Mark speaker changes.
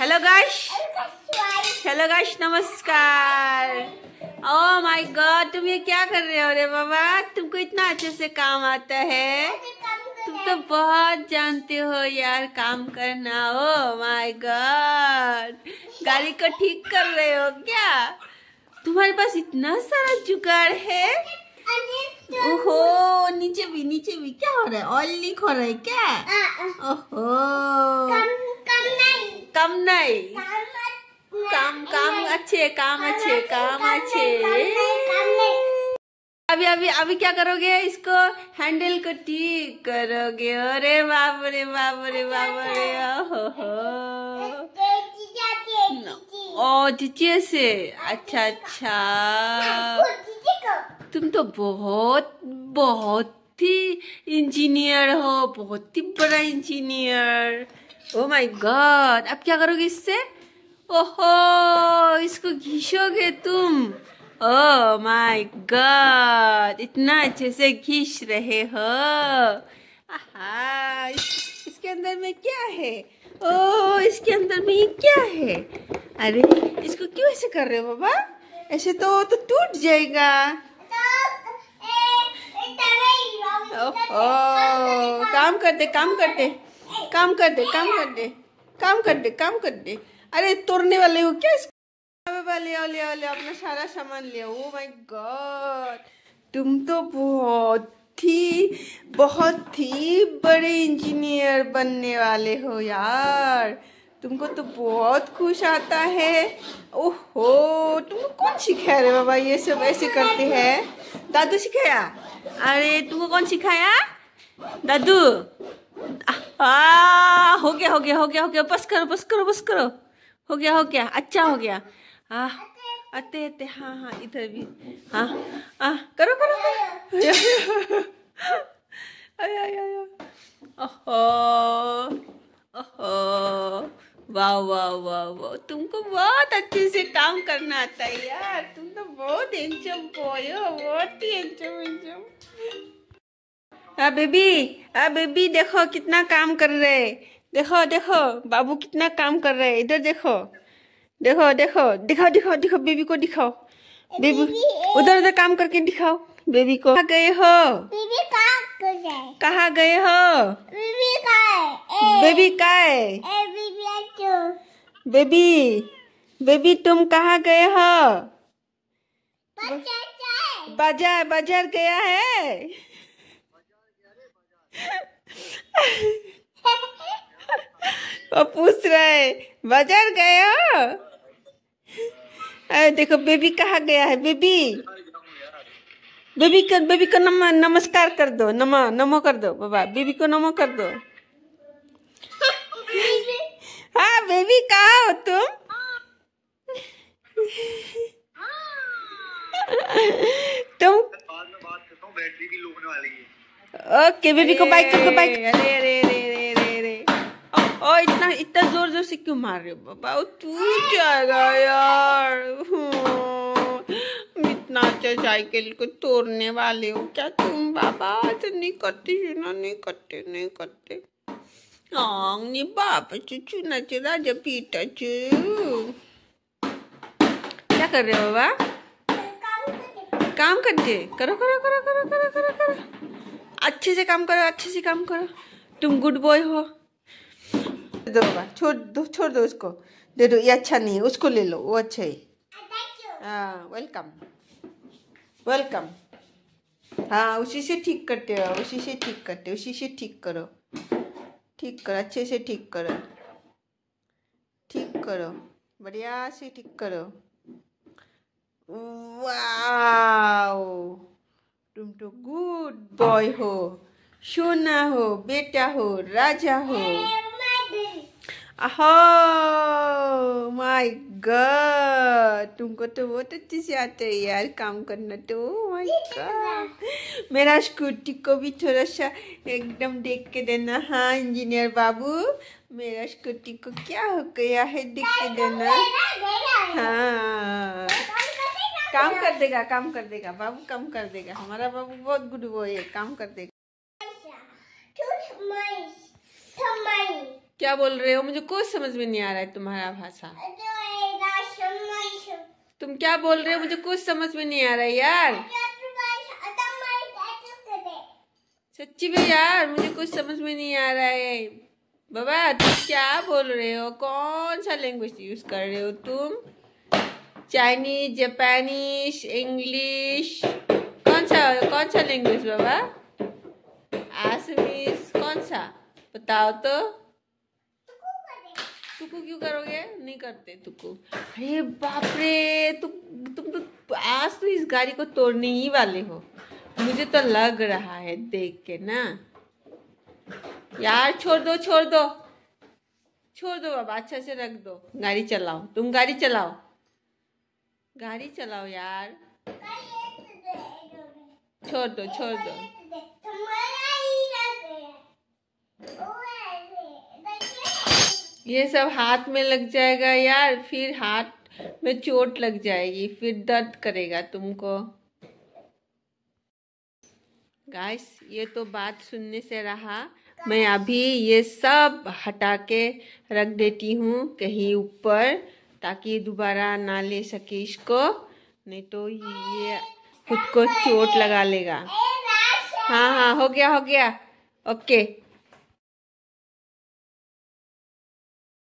Speaker 1: Hello guys hello guys नमस्कार oh my God तुम ये क्या कर रहे हो रे बाबा तुमको इतना अच्छे से काम आता है तुम तो बहुत जानते हो यार काम करना ओ माय गॉड गाड़ी को ठीक कर रहे हो क्या तुम्हारे पास इतना सारा जुगाड़ है ओहो नीचे भी नीचे भी क्या हो रहा है ऑयल लीक हो रहा है क्या हाँ, हाँ। ओहो कम नहीं काम काम अच्छे काम अच्छे काम अच्छे अभी अभी अभी क्या करोगे इसको हैंडल को ठीक करोगे अरे बाप रे बाप रे बाप रे ओ चीची से अच्छा अच्छा तुम तो बहुत बहुत ही इंजीनियर हो बहुत ही बड़ा इंजीनियर ओ माय गॉड अब क्या करोगे इससे ओहो इसको घिसोगे तुम ओ माय गॉड इतना अच्छे से घिस रहे हो आहा इस, इसके अंदर में क्या है ओ oh, इसके अंदर में ये क्या है अरे इसको क्यों ऐसे कर रहे हो बाबा ऐसे तो तो टूट जाएगा तो, ओह काम करते काम करते काम कर दे काम कर दे काम कर दे काम कर दे अरे तोड़ने वाले हो क्या ले आओ ले आओ ले अपना सारा सामान ले ओ माय गॉड तुम तो बहुत थी बहुत थी बड़े इंजीनियर बनने वाले हो यार तुमको तो बहुत खुश आता है ओहो तुमको कौन सिखाया रे बाबा ये सब ऐसे करते हैं दादू सिखाया अरे तुमको कौन सिखाया दादू हो गया हो गया हो गया हो गया बस करो बस करो बस करो हो गया हो गया अच्छा हो गया हाँ अते अते हाँ हाँ इधर भी हाँ हाँ करो करो करो वाह वाह वाह वाह तुमको बहुत अच्छे से काम करना आता है यार तुम तो बहुत एंजम बॉय हो बहुत ही एंजम एंजम हाँ, बेबी आ हाँ, बेबी देखो कितना काम कर रहे देखो देखो बाबू कितना काम कर रहे इधर देखो देखो देखो दिखाओ दिखाओ दिखाओ बेबी को दिखाओ बेबी उधर उधर काम करके दिखाओ बेबी को कहा गए हो बेबी गए हो बेबी का बेबी बेबी तुम कहा गए हो बाजार बाजार गया है वो पूछ है बाजार गया अरे देखो बेबी कहा गया है बेबी बेबी कर बेबी को नम नमस्कार कर दो नम नमो कर दो बाबा बेबी को नमो कर दो हाँ बेबी कहा हो तुम हाँ। तुम बैटरी भी वाली है ओके बेबी को बाइक को बाइक अरे अरे अरे अरे अरे ओ इतना इतना जोर जोर से क्यों मार रहे हो बाबा टूट जाएगा यार हम्म, इतना अच्छा साइकिल को तोड़ने वाले हो क्या तुम बाबा ऐसा नहीं करते चुना नहीं करते नहीं करते नी बाप चुना चुरा जब पीटा चू क्या कर रहे हो बाबा काम करते करो करो करो करो करो करो करो अच्छे से काम करो अच्छे से काम करो तुम गुड बॉय हो दो छोड़ दो छोड़ दो उसको दे दो ये अच्छा नहीं है उसको ले लो वो अच्छा है हाँ वेलकम वेलकम हाँ उसी से ठीक करते हो उसी से ठीक करते उसी से ठीक करो ठीक करो अच्छे से ठीक करो ठीक करो बढ़िया से ठीक करो वाह तुम तो गुड बॉय हो सोना हो बेटा हो राजा हो अहो माय गॉड तुमको तो बहुत अच्छे से आते है यार काम करना तो माय oh गॉड मेरा स्कूटी को भी थोड़ा सा एकदम देख के देना हाँ इंजीनियर बाबू मेरा स्कूटी को क्या हो गया है देख के देना हाँ काम कर देगा काम कर देगा बाबू काम कर देगा हमारा बाबू बहुत गुड वो है काम कर देगा क्या बोल रहे हो मुझे कुछ समझ में नहीं आ रहा है तुम्हारा भाषा तुम क्या बोल रहे हो मुझे कुछ समझ में नहीं आ रहा है यार सच्ची में यार मुझे कुछ समझ में नहीं आ रहा है बाबा तुम क्या बोल रहे हो कौन सा लैंग्वेज यूज कर रहे हो तुम चाइनीज जापानीज इंग्लिश कौन सा कौन सा लैंग्वेज बाबा आसमीज कौन सा बताओ तो तुकू क्यों करोगे नहीं करते तुकू अरे बाप रे तु, तुम तो आज तो इस गाड़ी को तोड़ने ही वाले हो मुझे तो लग रहा है देख के ना यार छोड़ दो छोड़ दो छोड़ दो बाबा अच्छा से रख दो गाड़ी चलाओ तुम गाड़ी चलाओ गाड़ी चलाओ यार छोड़ दो छोड़ दो ये सब हाथ में लग जाएगा यार फिर हाथ में चोट लग जाएगी फिर दर्द करेगा तुमको गाइस ये तो बात सुनने से रहा मैं अभी ये सब हटा के रख देती हूँ कहीं ऊपर ताकि दोबारा ना ले सके इसको नहीं तो ये खुद को चोट लगा लेगा हाँ हाँ हो गया हो गया ओके